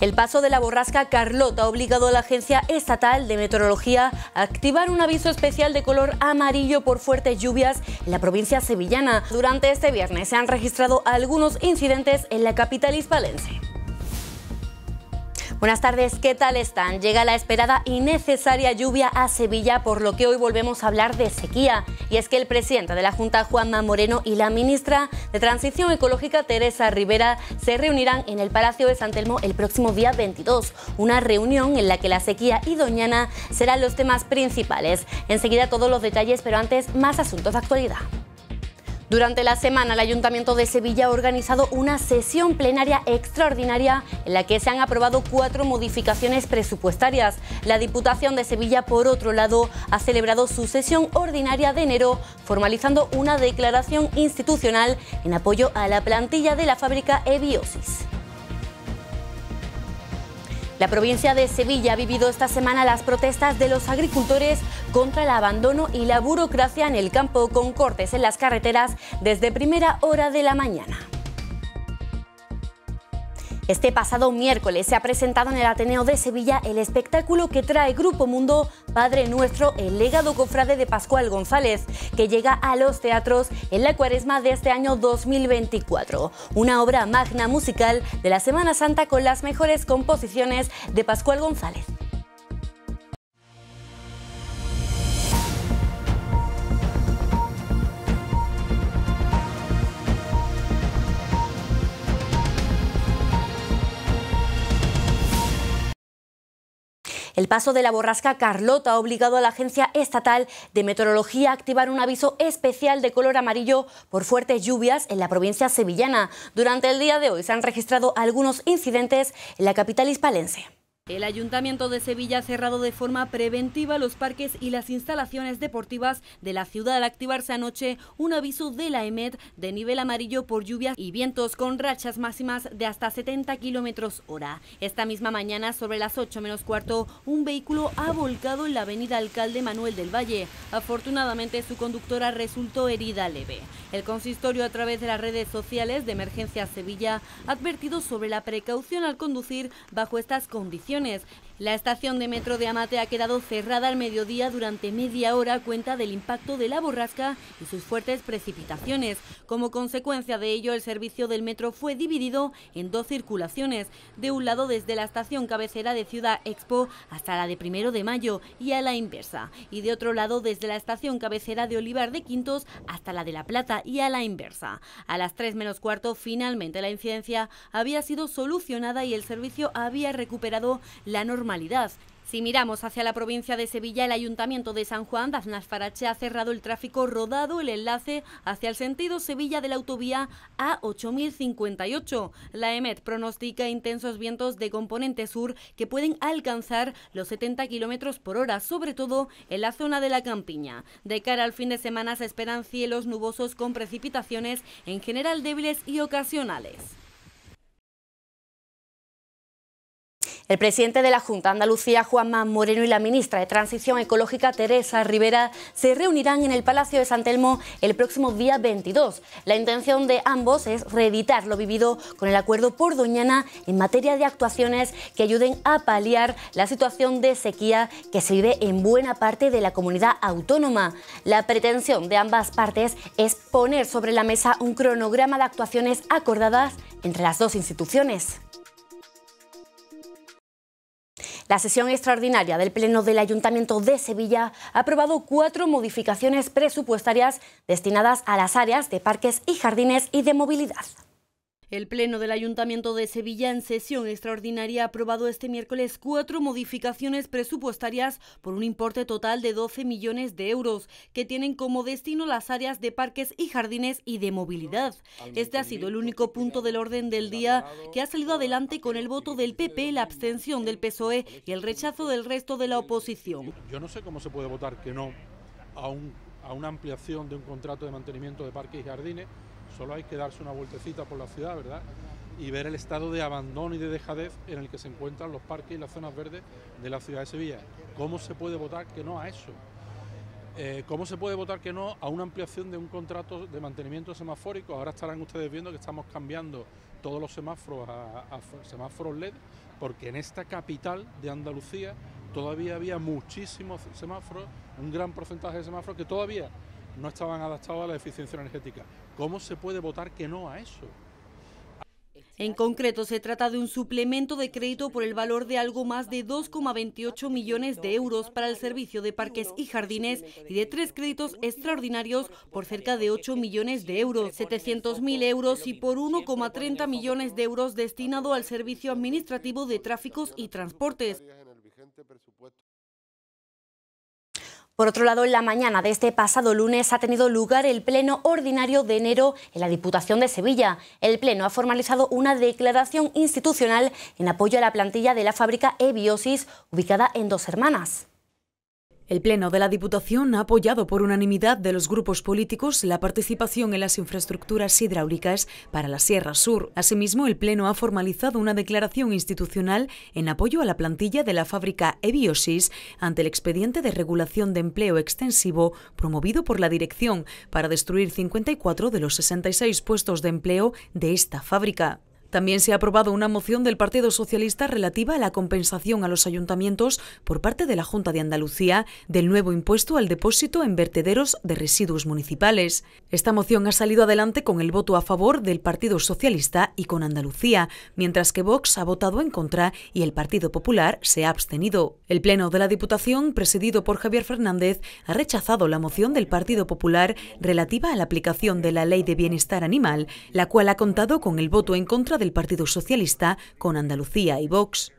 El paso de la borrasca Carlota ha obligado a la Agencia Estatal de Meteorología a activar un aviso especial de color amarillo por fuertes lluvias en la provincia sevillana. Durante este viernes se han registrado algunos incidentes en la capital hispalense. Buenas tardes, ¿qué tal están? Llega la esperada y necesaria lluvia a Sevilla, por lo que hoy volvemos a hablar de sequía. Y es que el presidente de la Junta, Juanma Moreno, y la ministra de Transición Ecológica, Teresa Rivera, se reunirán en el Palacio de San Telmo el próximo día 22. Una reunión en la que la sequía y Doñana serán los temas principales. Enseguida todos los detalles, pero antes más asuntos de actualidad. Durante la semana, el Ayuntamiento de Sevilla ha organizado una sesión plenaria extraordinaria en la que se han aprobado cuatro modificaciones presupuestarias. La Diputación de Sevilla, por otro lado, ha celebrado su sesión ordinaria de enero, formalizando una declaración institucional en apoyo a la plantilla de la fábrica Ebiosis. La provincia de Sevilla ha vivido esta semana las protestas de los agricultores contra el abandono y la burocracia en el campo con cortes en las carreteras desde primera hora de la mañana. Este pasado miércoles se ha presentado en el Ateneo de Sevilla el espectáculo que trae Grupo Mundo Padre Nuestro, el legado cofrade de Pascual González, que llega a los teatros en la cuaresma de este año 2024. Una obra magna musical de la Semana Santa con las mejores composiciones de Pascual González. El paso de la borrasca Carlota ha obligado a la Agencia Estatal de Meteorología a activar un aviso especial de color amarillo por fuertes lluvias en la provincia sevillana. Durante el día de hoy se han registrado algunos incidentes en la capital hispalense. El Ayuntamiento de Sevilla ha cerrado de forma preventiva los parques y las instalaciones deportivas de la ciudad al activarse anoche un aviso de la EMED de nivel amarillo por lluvias y vientos con rachas máximas de hasta 70 kilómetros hora. Esta misma mañana, sobre las 8 menos cuarto, un vehículo ha volcado en la avenida Alcalde Manuel del Valle. Afortunadamente, su conductora resultó herida leve. El consistorio, a través de las redes sociales de Emergencia Sevilla, ha advertido sobre la precaución al conducir bajo estas condiciones la estación de metro de Amate ha quedado cerrada al mediodía durante media hora a cuenta del impacto de la borrasca y sus fuertes precipitaciones. Como consecuencia de ello, el servicio del metro fue dividido en dos circulaciones, de un lado desde la estación cabecera de Ciudad Expo hasta la de Primero de Mayo y a la inversa, y de otro lado desde la estación cabecera de Olivar de Quintos hasta la de La Plata y a la inversa. A las 3 menos cuarto, finalmente la incidencia había sido solucionada y el servicio había recuperado la normalidad. Si miramos hacia la provincia de Sevilla, el Ayuntamiento de San Juan de farache ha cerrado el tráfico rodado el enlace hacia el sentido Sevilla de la autovía A8058. La EMET pronostica intensos vientos de componente sur que pueden alcanzar los 70 kilómetros por hora, sobre todo en la zona de la campiña. De cara al fin de semana se esperan cielos nubosos con precipitaciones en general débiles y ocasionales. El presidente de la Junta Andalucía, Andalucía, Juanma Moreno, y la ministra de Transición Ecológica, Teresa Rivera, se reunirán en el Palacio de San Telmo el próximo día 22. La intención de ambos es reeditar lo vivido con el acuerdo por Doñana en materia de actuaciones que ayuden a paliar la situación de sequía que se vive en buena parte de la comunidad autónoma. La pretensión de ambas partes es poner sobre la mesa un cronograma de actuaciones acordadas entre las dos instituciones. La sesión extraordinaria del Pleno del Ayuntamiento de Sevilla ha aprobado cuatro modificaciones presupuestarias destinadas a las áreas de parques y jardines y de movilidad. El Pleno del Ayuntamiento de Sevilla en sesión extraordinaria ha aprobado este miércoles cuatro modificaciones presupuestarias por un importe total de 12 millones de euros, que tienen como destino las áreas de parques y jardines y de movilidad. Este ha sido el único punto del orden del día que ha salido adelante con el voto del PP, la abstención del PSOE y el rechazo del resto de la oposición. Yo no sé cómo se puede votar que no a, a una ampliación de un contrato de mantenimiento de parques y jardines Solo hay que darse una vueltecita por la ciudad, ¿verdad? Y ver el estado de abandono y de dejadez en el que se encuentran los parques y las zonas verdes de la ciudad de Sevilla. ¿Cómo se puede votar que no a eso? Eh, ¿Cómo se puede votar que no a una ampliación de un contrato de mantenimiento semafórico? Ahora estarán ustedes viendo que estamos cambiando todos los semáforos a, semáforos LED, porque en esta capital de Andalucía todavía había muchísimos semáforos, un gran porcentaje de semáforos que todavía no estaban adaptados a la eficiencia energética. ¿Cómo se puede votar que no a eso? En concreto, se trata de un suplemento de crédito por el valor de algo más de 2,28 millones de euros para el servicio de parques y jardines y de tres créditos extraordinarios por cerca de 8 millones de euros, 700.000 euros y por 1,30 millones de euros destinado al servicio administrativo de tráficos y transportes. Por otro lado, en la mañana de este pasado lunes ha tenido lugar el Pleno Ordinario de enero en la Diputación de Sevilla. El Pleno ha formalizado una declaración institucional en apoyo a la plantilla de la fábrica Ebiosis ubicada en Dos Hermanas. El Pleno de la Diputación ha apoyado por unanimidad de los grupos políticos la participación en las infraestructuras hidráulicas para la Sierra Sur. Asimismo, el Pleno ha formalizado una declaración institucional en apoyo a la plantilla de la fábrica Ebiosis ante el expediente de regulación de empleo extensivo promovido por la Dirección para destruir 54 de los 66 puestos de empleo de esta fábrica. También se ha aprobado una moción del Partido Socialista relativa a la compensación a los ayuntamientos por parte de la Junta de Andalucía del nuevo impuesto al depósito en vertederos de residuos municipales. Esta moción ha salido adelante con el voto a favor del Partido Socialista y con Andalucía, mientras que Vox ha votado en contra y el Partido Popular se ha abstenido. El Pleno de la Diputación, presidido por Javier Fernández, ha rechazado la moción del Partido Popular relativa a la aplicación de la Ley de Bienestar Animal, la cual ha contado con el voto en contra del Partido Socialista con Andalucía y Vox.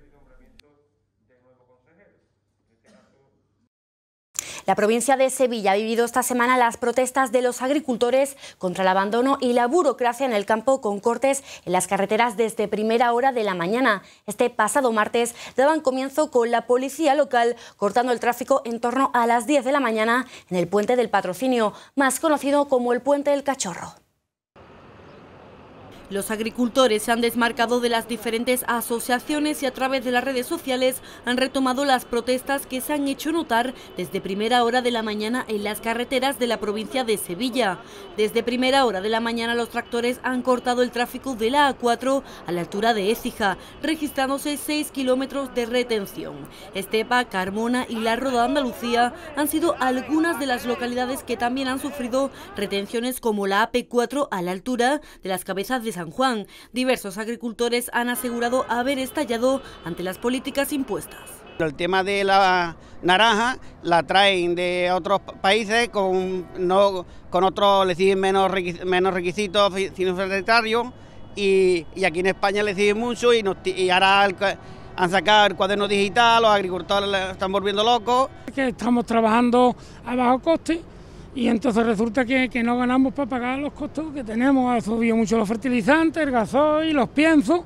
La provincia de Sevilla ha vivido esta semana las protestas de los agricultores contra el abandono y la burocracia en el campo con cortes en las carreteras desde primera hora de la mañana. Este pasado martes daban comienzo con la policía local cortando el tráfico en torno a las 10 de la mañana en el puente del patrocinio, más conocido como el puente del cachorro. Los agricultores se han desmarcado de las diferentes asociaciones y a través de las redes sociales han retomado las protestas que se han hecho notar desde primera hora de la mañana en las carreteras de la provincia de Sevilla. Desde primera hora de la mañana los tractores han cortado el tráfico de la A4 a la altura de Écija, registrándose 6 kilómetros de retención. Estepa, Carmona y La Roda Andalucía han sido algunas de las localidades que también han sufrido retenciones como la AP4 a la altura de las cabezas de San Juan, diversos agricultores han asegurado haber estallado ante las políticas impuestas. El tema de la naranja la traen de otros países con, no, con otros, le siguen menos, menos requisitos un y, y, aquí en España le siguen mucho y, ahora han sacado el cuaderno digital, los agricultores están volviendo locos. Que estamos trabajando a bajo coste y entonces resulta que, no ganamos para pagar los costos que tenemos. Ha subido mucho los fertilizantes, el gasoil, los piensos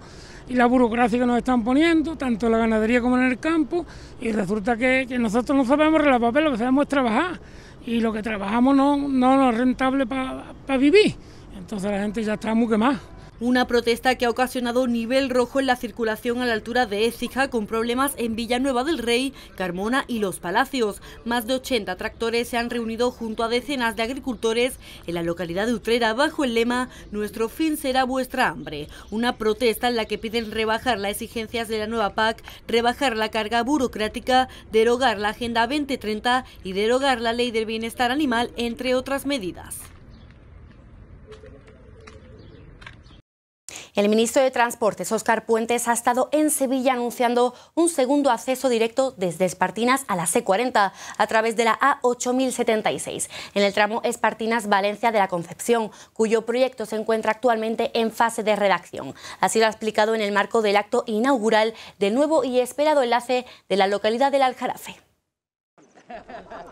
y la burocracia que nos están poniendo, tanto en la ganadería como en el campo, y resulta que, nosotros no sabemos la papel, lo que sabemos es trabajar, y lo que trabajamos no, no, es rentable para vivir. Entonces la gente ya está muy quemada. Una protesta que ha ocasionado nivel rojo en la circulación a la altura de Écija, con problemas en Villanueva del Rey, Carmona y Los Palacios. Más de 80 tractores se han reunido junto a decenas de agricultores en la localidad de Utrera bajo el lema Nuestro fin será vuestra hambre. Una protesta en la que piden rebajar las exigencias de la nueva PAC, rebajar la carga burocrática, derogar la Agenda 2030 y derogar la Ley del Bienestar Animal, entre otras medidas. El ministro de Transportes, Óscar Puentes, ha estado en Sevilla anunciando un segundo acceso directo desde Espartinas a la e C40 a través de la A8076 en el tramo Espartinas-Valencia de la Concepción, cuyo proyecto se encuentra actualmente en fase de redacción. Así lo ha explicado en el marco del acto inaugural del nuevo y esperado enlace de la localidad del Aljarafe.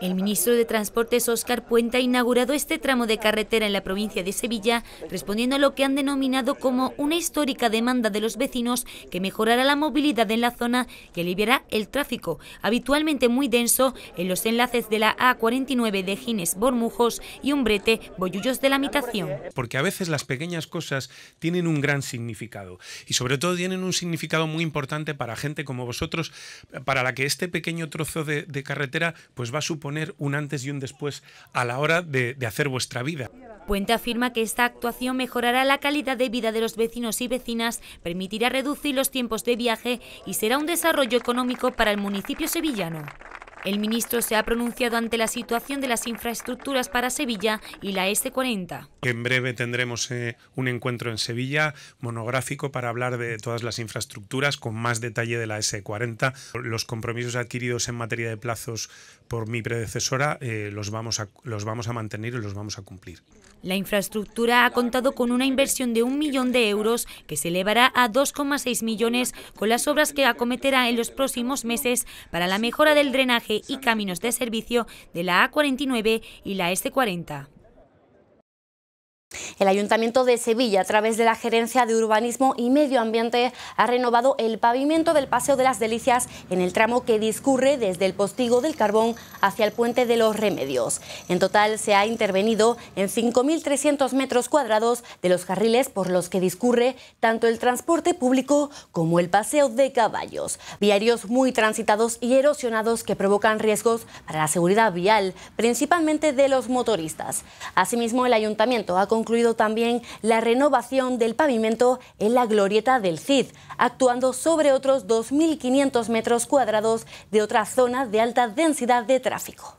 El ministro de Transportes, Óscar Puente, ha inaugurado este tramo de carretera en la provincia de Sevilla, respondiendo a lo que han denominado como una histórica demanda de los vecinos que mejorará la movilidad en la zona y aliviará el tráfico, habitualmente muy denso, en los enlaces de la A49 de Gines Bormujos y Umbrete bollullos de la Mitación. Porque a veces las pequeñas cosas tienen un gran significado y sobre todo tienen un significado muy importante para gente como vosotros, para la que este pequeño trozo de carretera pues va a suponer un antes y un después a la hora de, hacer vuestra vida. Puente afirma que esta actuación mejorará la calidad de vida de los vecinos y vecinas, permitirá reducir los tiempos de viaje y será un desarrollo económico para el municipio sevillano. El ministro se ha pronunciado ante la situación de las infraestructuras para Sevilla y la S40. En breve tendremos eh, un encuentro en Sevilla monográfico para hablar de todas las infraestructuras con más detalle de la S40. Los compromisos adquiridos en materia de plazos por mi predecesora eh, los, vamos a, los vamos a mantener y los vamos a cumplir. La infraestructura ha contado con una inversión de un millón de euros que se elevará a 2,6 millones con las obras que acometerá en los próximos meses para la mejora del drenaje y caminos de servicio de la A49 y la S40. El Ayuntamiento de Sevilla, a través de la Gerencia de Urbanismo y Medio Ambiente, ha renovado el pavimento del Paseo de las Delicias en el tramo que discurre desde el Postigo del Carbón hacia el Puente de los Remedios. En total se ha intervenido en 5.300 metros cuadrados de los carriles por los que discurre tanto el transporte público como el paseo de caballos. Viarios muy transitados y erosionados que provocan riesgos para la seguridad vial, principalmente de los motoristas. Asimismo, el Ayuntamiento ha incluido también la renovación del pavimento en la glorieta del CID, actuando sobre otros 2.500 metros cuadrados de otras zonas de alta densidad de tráfico.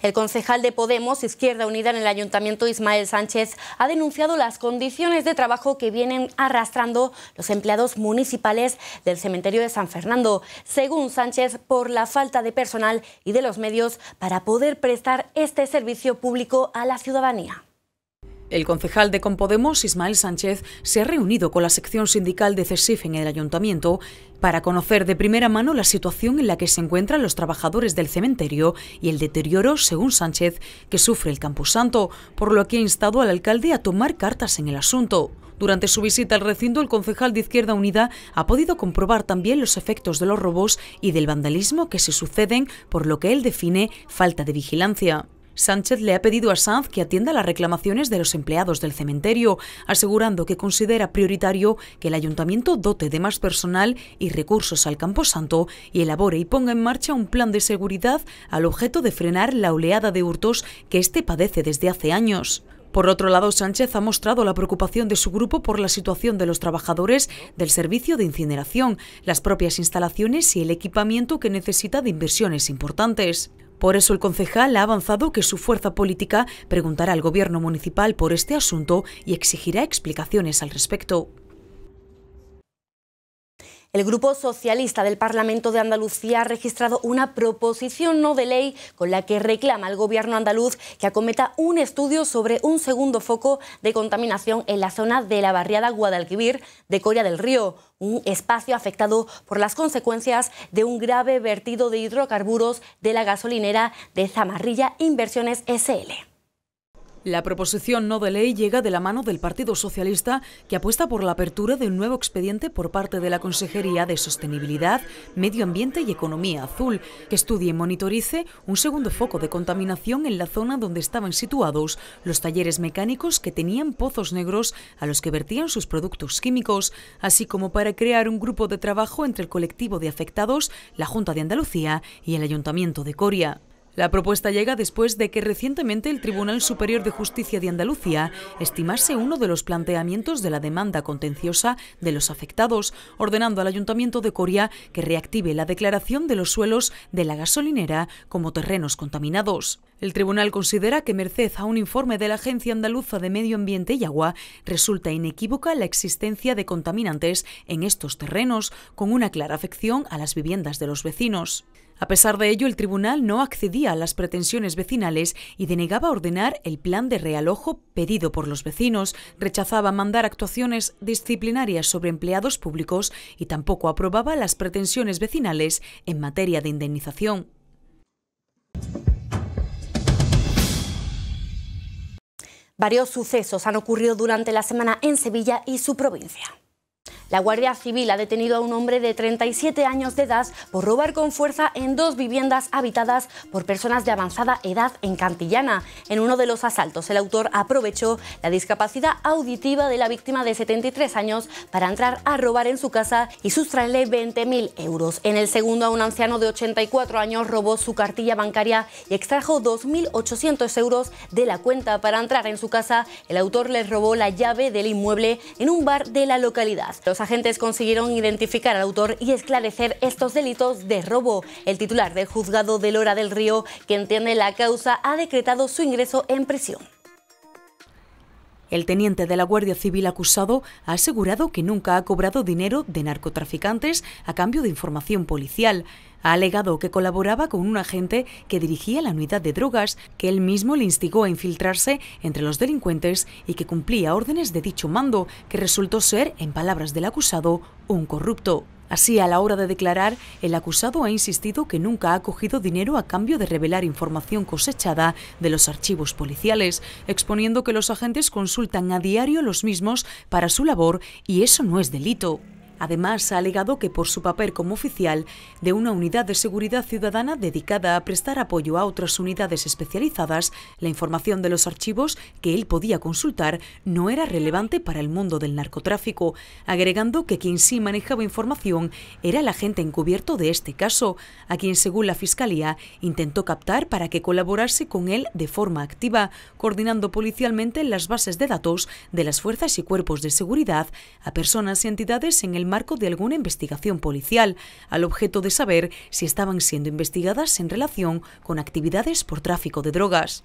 El concejal de Podemos, Izquierda Unida en el Ayuntamiento, Ismael Sánchez, ha denunciado las condiciones de trabajo que vienen arrastrando los empleados municipales del cementerio de San Fernando, según Sánchez, por la falta de personal y de los medios para poder prestar este servicio público a la ciudadanía. El concejal de Compodemos, Ismael Sánchez, se ha reunido con la sección sindical de CESIF en el ayuntamiento para conocer de primera mano la situación en la que se encuentran los trabajadores del cementerio y el deterioro, según Sánchez, que sufre el Camposanto, por lo que ha instado al alcalde a tomar cartas en el asunto. Durante su visita al recinto, el concejal de Izquierda Unida ha podido comprobar también los efectos de los robos y del vandalismo que se suceden por lo que él define falta de vigilancia. Sánchez le ha pedido a Sanz que atienda las reclamaciones de los empleados del cementerio, asegurando que considera prioritario que el ayuntamiento dote de más personal y recursos al Camposanto y elabore y ponga en marcha un plan de seguridad al objeto de frenar la oleada de hurtos que este padece desde hace años. Por otro lado, Sánchez ha mostrado la preocupación de su grupo por la situación de los trabajadores del servicio de incineración, las propias instalaciones y el equipamiento que necesita de inversiones importantes. Por eso el concejal ha avanzado que su fuerza política preguntará al gobierno municipal por este asunto y exigirá explicaciones al respecto. El Grupo Socialista del Parlamento de Andalucía ha registrado una proposición no de ley con la que reclama al gobierno andaluz que acometa un estudio sobre un segundo foco de contaminación en la zona de la barriada Guadalquivir de Coria del Río, un espacio afectado por las consecuencias de un grave vertido de hidrocarburos de la gasolinera de Zamarrilla Inversiones SL. La proposición no de ley llega de la mano del Partido Socialista, que apuesta por la apertura de un nuevo expediente por parte de la Consejería de Sostenibilidad, Medio Ambiente y Economía Azul, que estudie y monitorice un segundo foco de contaminación en la zona donde estaban situados los talleres mecánicos que tenían pozos negros a los que vertían sus productos químicos, así como para crear un grupo de trabajo entre el colectivo de afectados, la Junta de Andalucía y el Ayuntamiento de Coria. La propuesta llega después de que recientemente el Tribunal Superior de Justicia de Andalucía estimase uno de los planteamientos de la demanda contenciosa de los afectados, ordenando al Ayuntamiento de Coria que reactive la declaración de los suelos de la gasolinera como terrenos contaminados. El tribunal considera que merced a un informe de la Agencia Andaluza de Medio Ambiente y Agua resulta inequívoca la existencia de contaminantes en estos terrenos, con una clara afección a las viviendas de los vecinos. A pesar de ello, el tribunal no accedía a las pretensiones vecinales y denegaba ordenar el plan de realojo pedido por los vecinos, rechazaba mandar actuaciones disciplinarias sobre empleados públicos y tampoco aprobaba las pretensiones vecinales en materia de indemnización. Varios sucesos han ocurrido durante la semana en Sevilla y su provincia. La Guardia Civil ha detenido a un hombre de 37 años de edad por robar con fuerza en dos viviendas habitadas por personas de avanzada edad en Cantillana. En uno de los asaltos, el autor aprovechó la discapacidad auditiva de la víctima de 73 años para entrar a robar en su casa y sustraerle 20.000 euros. En el segundo, a un anciano de 84 años robó su cartilla bancaria y extrajo 2.800 euros de la cuenta para entrar en su casa. El autor les robó la llave del inmueble en un bar de la localidad agentes consiguieron identificar al autor y esclarecer estos delitos de robo. El titular del juzgado de Lora del Río, que entiende la causa, ha decretado su ingreso en prisión. El teniente de la Guardia Civil acusado ha asegurado que nunca ha cobrado dinero de narcotraficantes a cambio de información policial. Ha alegado que colaboraba con un agente que dirigía la unidad de drogas, que él mismo le instigó a infiltrarse entre los delincuentes y que cumplía órdenes de dicho mando, que resultó ser, en palabras del acusado, un corrupto. Así, a la hora de declarar, el acusado ha insistido que nunca ha cogido dinero a cambio de revelar información cosechada de los archivos policiales, exponiendo que los agentes consultan a diario los mismos para su labor y eso no es delito. Además, ha alegado que por su papel como oficial de una unidad de seguridad ciudadana dedicada a prestar apoyo a otras unidades especializadas, la información de los archivos que él podía consultar no era relevante para el mundo del narcotráfico, agregando que quien sí manejaba información era el agente encubierto de este caso, a quien según la Fiscalía intentó captar para que colaborase con él de forma activa, coordinando policialmente las bases de datos de las fuerzas y cuerpos de seguridad a personas y entidades en el marco de alguna investigación policial, al objeto de saber si estaban siendo investigadas en relación con actividades por tráfico de drogas.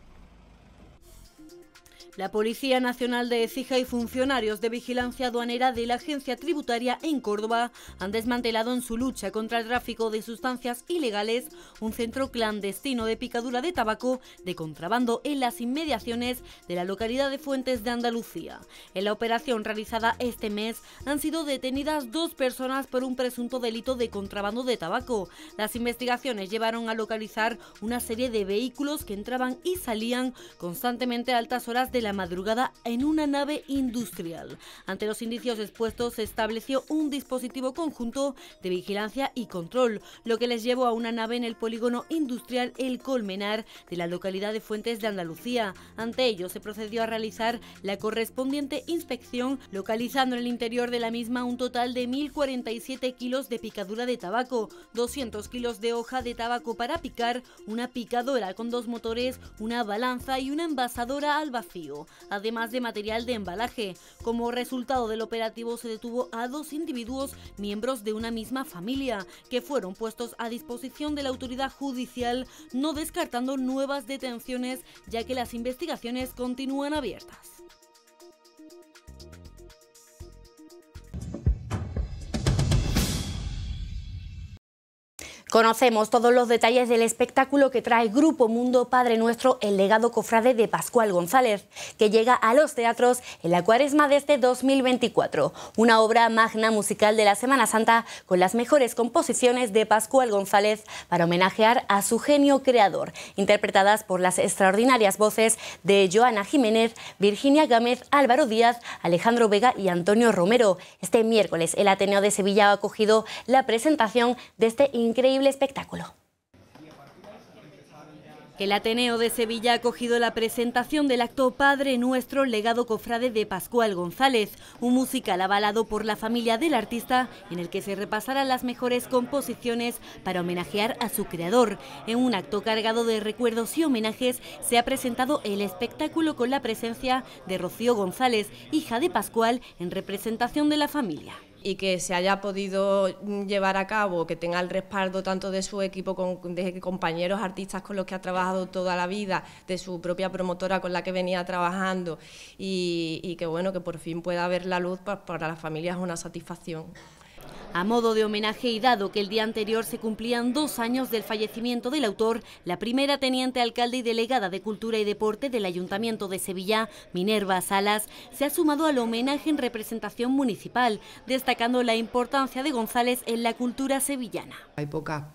La Policía Nacional de Ecija y funcionarios de vigilancia aduanera de la Agencia Tributaria en Córdoba han desmantelado en su lucha contra el tráfico de sustancias ilegales un centro clandestino de picadura de tabaco de contrabando en las inmediaciones de la localidad de Fuentes de Andalucía. En la operación realizada este mes han sido detenidas dos personas por un presunto delito de contrabando de tabaco. Las investigaciones llevaron a localizar una serie de vehículos que entraban y salían constantemente a altas horas de la madrugada en una nave industrial. Ante los indicios expuestos se estableció un dispositivo conjunto de vigilancia y control, lo que les llevó a una nave en el polígono industrial El Colmenar de la localidad de Fuentes de Andalucía. Ante ello se procedió a realizar la correspondiente inspección, localizando en el interior de la misma un total de 1.047 kilos de picadura de tabaco, 200 kilos de hoja de tabaco para picar, una picadora con dos motores, una balanza y una envasadora al vacío además de material de embalaje. Como resultado del operativo se detuvo a dos individuos, miembros de una misma familia, que fueron puestos a disposición de la autoridad judicial, no descartando nuevas detenciones, ya que las investigaciones continúan abiertas. Conocemos todos los detalles del espectáculo que trae Grupo Mundo Padre Nuestro, el legado cofrade de Pascual González, que llega a los teatros en la cuaresma de este 2024. Una obra magna musical de la Semana Santa con las mejores composiciones de Pascual González para homenajear a su genio creador, interpretadas por las extraordinarias voces de Joana Jiménez, Virginia Gámez, Álvaro Díaz, Alejandro Vega y Antonio Romero. Este miércoles el Ateneo de Sevilla ha acogido la presentación de este increíble espectáculo. El Ateneo de Sevilla ha acogido la presentación del acto Padre Nuestro, legado cofrade de Pascual González, un musical avalado por la familia del artista en el que se repasarán las mejores composiciones para homenajear a su creador. En un acto cargado de recuerdos y homenajes se ha presentado el espectáculo con la presencia de Rocío González, hija de Pascual, en representación de la familia y que se haya podido llevar a cabo, que tenga el respaldo tanto de su equipo, con, de compañeros artistas con los que ha trabajado toda la vida, de su propia promotora con la que venía trabajando y, que bueno, que por fin pueda ver la luz para, para la familia es una satisfacción. A modo de homenaje y dado que el día anterior se cumplían dos años del fallecimiento del autor, la primera teniente alcalde y delegada de Cultura y Deporte del Ayuntamiento de Sevilla, Minerva Salas, se ha sumado al homenaje en representación municipal, destacando la importancia de González en la cultura sevillana. Hay pocas,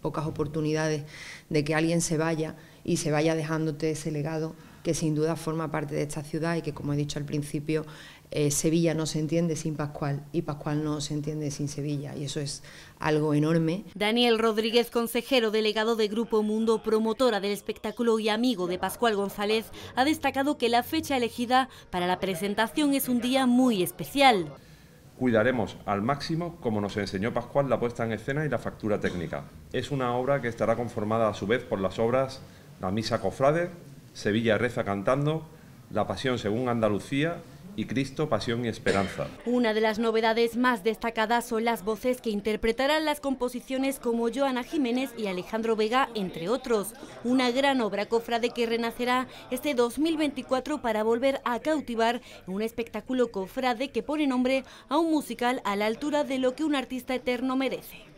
pocas oportunidades de que alguien se vaya y se vaya dejándote ese legado que sin duda forma parte de esta ciudad y que, como he dicho al principio, eh, Sevilla no se entiende sin Pascual y Pascual no se entiende sin Sevilla y eso es algo enorme. Daniel Rodríguez, consejero delegado de Grupo Mundo, promotora del espectáculo y amigo de Pascual González, ha destacado que la fecha elegida para la presentación es un día muy especial. Cuidaremos al máximo, como nos enseñó Pascual, la puesta en escena y la factura técnica. Es una obra que estará conformada a su vez por las obras La Misa Cofrade, Sevilla reza cantando, La Pasión según Andalucía y Cristo, Pasión y Esperanza. Una de las novedades más destacadas son las voces que interpretarán las composiciones como Joana Jiménez y Alejandro Vega, entre otros. Una gran obra cofrade que renacerá este 2024 para volver a cautivar un espectáculo cofrade que pone nombre a un musical a la altura de lo que un artista eterno merece.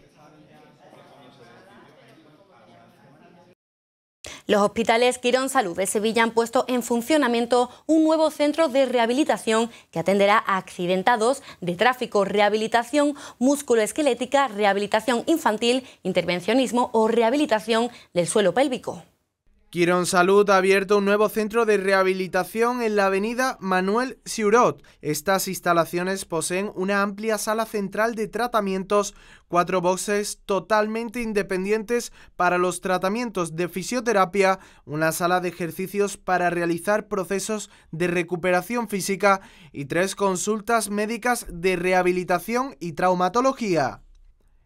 Los hospitales Quirón Salud de Sevilla han puesto en funcionamiento un nuevo centro de rehabilitación que atenderá a accidentados de tráfico, rehabilitación musculoesquelética, rehabilitación infantil, intervencionismo o rehabilitación del suelo pélvico. Quirón Salud ha abierto un nuevo centro de rehabilitación en la avenida Manuel Siurot. Estas instalaciones poseen una amplia sala central de tratamientos, cuatro boxes totalmente independientes para los tratamientos de fisioterapia, una sala de ejercicios para realizar procesos de recuperación física y tres consultas médicas de rehabilitación y traumatología.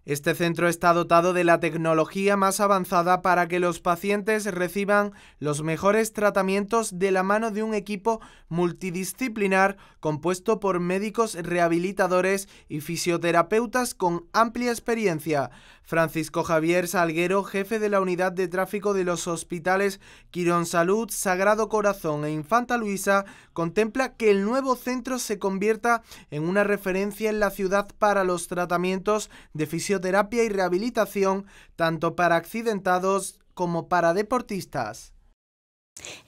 Este centro está dotado de la tecnología más avanzada para que los pacientes reciban los mejores tratamientos de la mano de un equipo multidisciplinar compuesto por médicos rehabilitadores y fisioterapeutas con amplia experiencia. Francisco Javier Salguero, jefe de la unidad de tráfico de los hospitales Quirón Salud, Sagrado Corazón e Infanta Luisa, contempla que el nuevo centro se convierta en una referencia en la ciudad para los tratamientos de fisioterapia y rehabilitación, tanto para accidentados como para deportistas.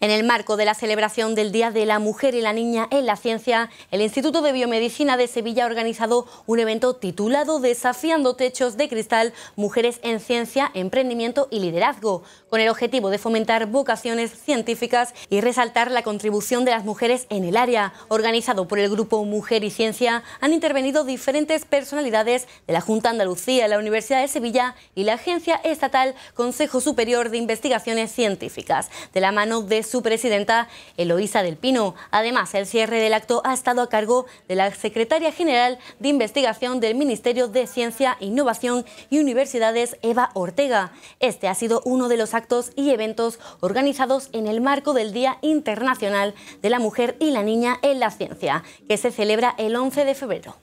En el marco de la celebración del Día de la Mujer y la Niña en la Ciencia, el Instituto de Biomedicina de Sevilla ha organizado un evento titulado Desafiando Techos de Cristal, Mujeres en Ciencia, Emprendimiento y Liderazgo, con el objetivo de fomentar vocaciones científicas y resaltar la contribución de las mujeres en el área. Organizado por el grupo Mujer y Ciencia, han intervenido diferentes personalidades de la Junta Andalucía, la Universidad de Sevilla y la Agencia Estatal Consejo Superior de Investigaciones Científicas, de la mano de su presidenta Eloísa del Pino. Además, el cierre del acto ha estado a cargo de la secretaria general de investigación del Ministerio de Ciencia, Innovación y Universidades, Eva Ortega. Este ha sido uno de los actos y eventos organizados en el marco del Día Internacional de la Mujer y la Niña en la Ciencia, que se celebra el 11 de febrero.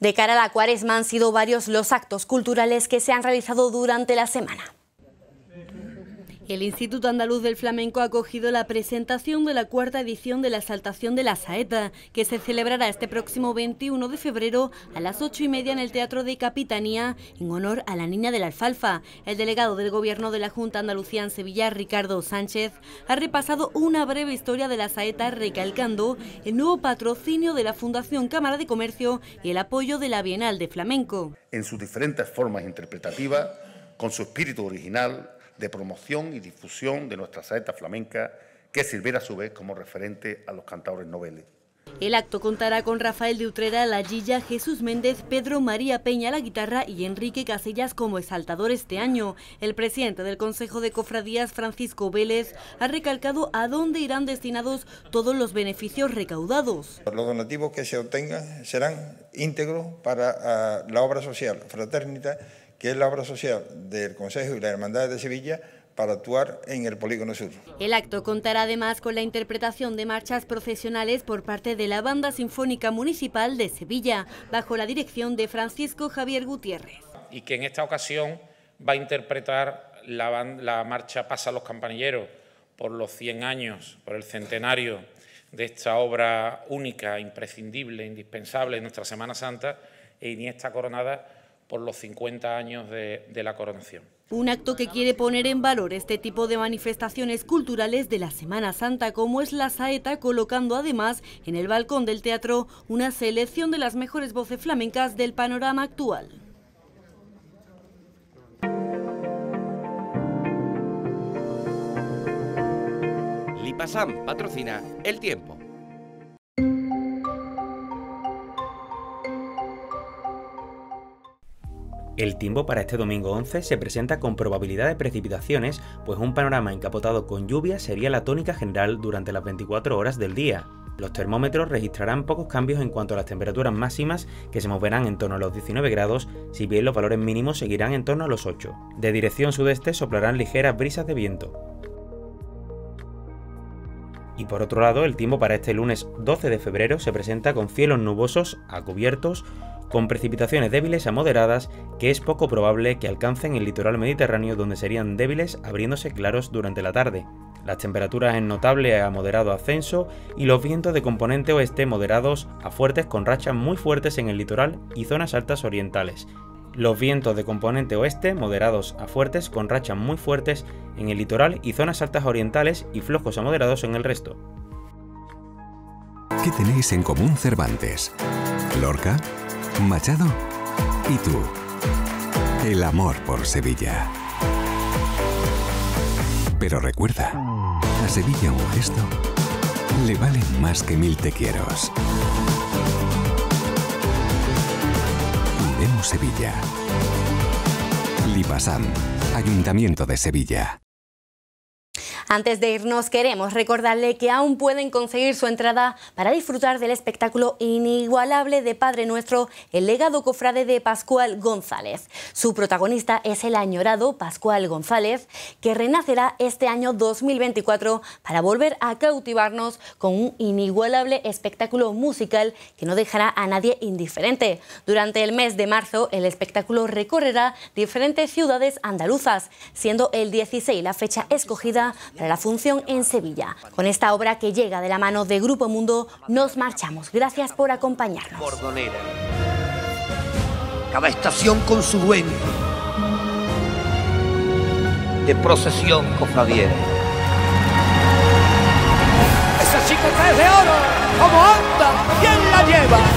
De cara a la cuaresma han sido varios los actos culturales que se han realizado durante la semana. El Instituto Andaluz del Flamenco ha acogido la presentación de la cuarta edición de la Exaltación de la Saeta, que se celebrará este próximo 21 de febrero a las 8 y media en el Teatro de Capitanía, en honor a la Niña de la Alfalfa. El delegado del Gobierno de la Junta Andalucía en Sevilla, Ricardo Sánchez, ha repasado una breve historia de la Saeta, recalcando el nuevo patrocinio de la Fundación Cámara de Comercio y el apoyo de la Bienal de Flamenco. En sus diferentes formas interpretativas, con su espíritu original, de promoción y difusión de nuestra saeta flamenca, que sirviera a su vez como referente a los cantadores noveles. El acto contará con Rafael de Utrera, la Gilla, Jesús Méndez, Pedro María Peña, la guitarra y Enrique Casillas como exaltador este año. El presidente del Consejo de Cofradías, Francisco Vélez, ha recalcado a dónde irán destinados todos los beneficios recaudados. Los donativos que se obtengan serán íntegros para ah, la obra social, fraternita que es la obra social del Consejo y la Hermandad de Sevilla, para actuar en el Polígono Sur. El acto contará además con la interpretación de marchas profesionales por parte de la Banda Sinfónica Municipal de Sevilla, bajo la dirección de Francisco Javier Gutiérrez. Y que en esta ocasión va a interpretar la, la marcha Pasa los Campanilleros por los 100 años, por el centenario de esta obra única, imprescindible, indispensable en nuestra Semana Santa, e Iniesta Coronada por los 50 años de, la coronación. Un acto que quiere poner en valor este tipo de manifestaciones culturales de la Semana Santa como es la saeta, colocando además en el balcón del teatro una selección de las mejores voces flamencas del panorama actual. Lipasam patrocina El Tiempo. El timbo para este domingo 11 se presenta con probabilidad de precipitaciones, pues un panorama encapotado con lluvia sería la tónica general durante las 24 horas del día. Los termómetros registrarán pocos cambios en cuanto a las temperaturas máximas, que se moverán en torno a los 19 grados, si bien los valores mínimos seguirán en torno a los 8. De dirección sudeste soplarán ligeras brisas de viento. Y por otro lado, el tiempo para este lunes 12 de febrero se presenta con cielos nubosos a cubiertos, con precipitaciones débiles a moderadas que es poco probable que alcancen el litoral mediterráneo donde serían débiles abriéndose claros durante la tarde. Las temperaturas en notable a moderado ascenso y los vientos de componente oeste moderados a fuertes con rachas muy fuertes en el litoral y zonas altas orientales. Los vientos de componente oeste moderados a fuertes con rachas muy fuertes en el litoral y zonas altas orientales y flojos a moderados en el resto. ¿Qué tenéis en común Cervantes? Lorca Machado y tú. El amor por Sevilla. Pero recuerda, a Sevilla un gesto le valen más que mil te quiero. Vivemos Sevilla. Lipasam, Ayuntamiento de Sevilla. Antes de irnos, queremos recordarle que aún pueden conseguir su entrada para disfrutar del espectáculo inigualable de Padre Nuestro, el legado cofrade de Pascual González. Su protagonista es el añorado Pascual González, que renacerá este año 2024 para volver a cautivarnos con un inigualable espectáculo musical que no dejará a nadie indiferente. Durante el mes de marzo, el espectáculo recorrerá diferentes ciudades andaluzas, siendo el 16 la fecha escogida para la función en Sevilla. Con esta obra que llega de la mano de Grupo Mundo, nos marchamos. Gracias por acompañarnos. Cada estación con su dueño. De procesión, cofradiera. Esa chica es de oro, cómo anda, ¿quién la lleva?